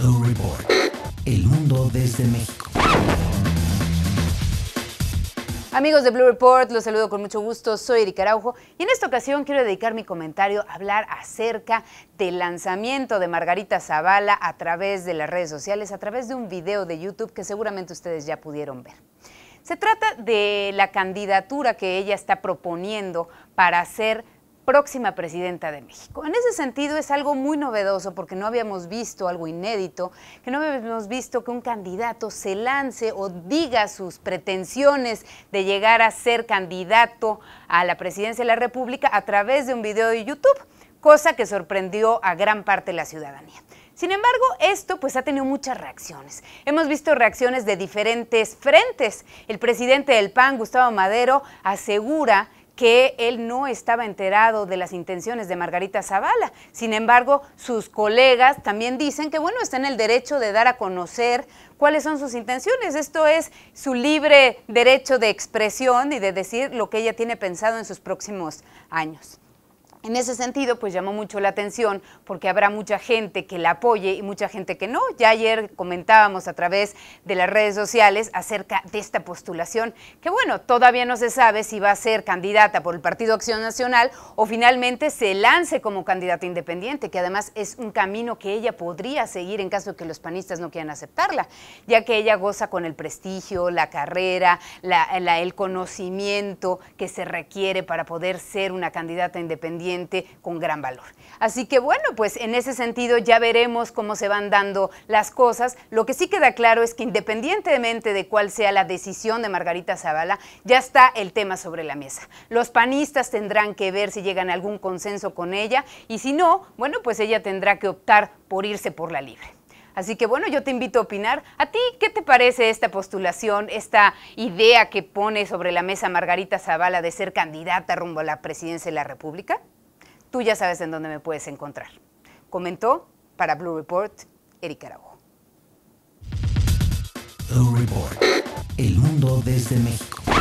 Blue Report. El mundo desde México. Amigos de Blue Report, los saludo con mucho gusto. Soy Erika Araujo y en esta ocasión quiero dedicar mi comentario a hablar acerca del lanzamiento de Margarita Zavala a través de las redes sociales, a través de un video de YouTube que seguramente ustedes ya pudieron ver. Se trata de la candidatura que ella está proponiendo para ser próxima presidenta de México. En ese sentido es algo muy novedoso porque no habíamos visto algo inédito, que no habíamos visto que un candidato se lance o diga sus pretensiones de llegar a ser candidato a la presidencia de la República a través de un video de YouTube, cosa que sorprendió a gran parte de la ciudadanía. Sin embargo, esto pues ha tenido muchas reacciones. Hemos visto reacciones de diferentes frentes. El presidente del PAN, Gustavo Madero, asegura que él no estaba enterado de las intenciones de Margarita Zavala. Sin embargo, sus colegas también dicen que, bueno, está en el derecho de dar a conocer cuáles son sus intenciones. Esto es su libre derecho de expresión y de decir lo que ella tiene pensado en sus próximos años. En ese sentido, pues llamó mucho la atención porque habrá mucha gente que la apoye y mucha gente que no. Ya ayer comentábamos a través de las redes sociales acerca de esta postulación, que bueno, todavía no se sabe si va a ser candidata por el Partido Acción Nacional o finalmente se lance como candidata independiente, que además es un camino que ella podría seguir en caso de que los panistas no quieran aceptarla, ya que ella goza con el prestigio, la carrera, el conocimiento que se requiere para poder ser una candidata independiente con gran valor. Así que bueno, pues en ese sentido ya veremos cómo se van dando las cosas. Lo que sí queda claro es que independientemente de cuál sea la decisión de Margarita Zavala, ya está el tema sobre la mesa. Los panistas tendrán que ver si llegan a algún consenso con ella y si no, bueno, pues ella tendrá que optar por irse por la libre. Así que bueno, yo te invito a opinar. ¿A ti qué te parece esta postulación, esta idea que pone sobre la mesa Margarita Zavala de ser candidata rumbo a la presidencia de la República? Tú ya sabes en dónde me puedes encontrar. Comentó para Blue Report Eric Araujo. Blue Report. El mundo desde México.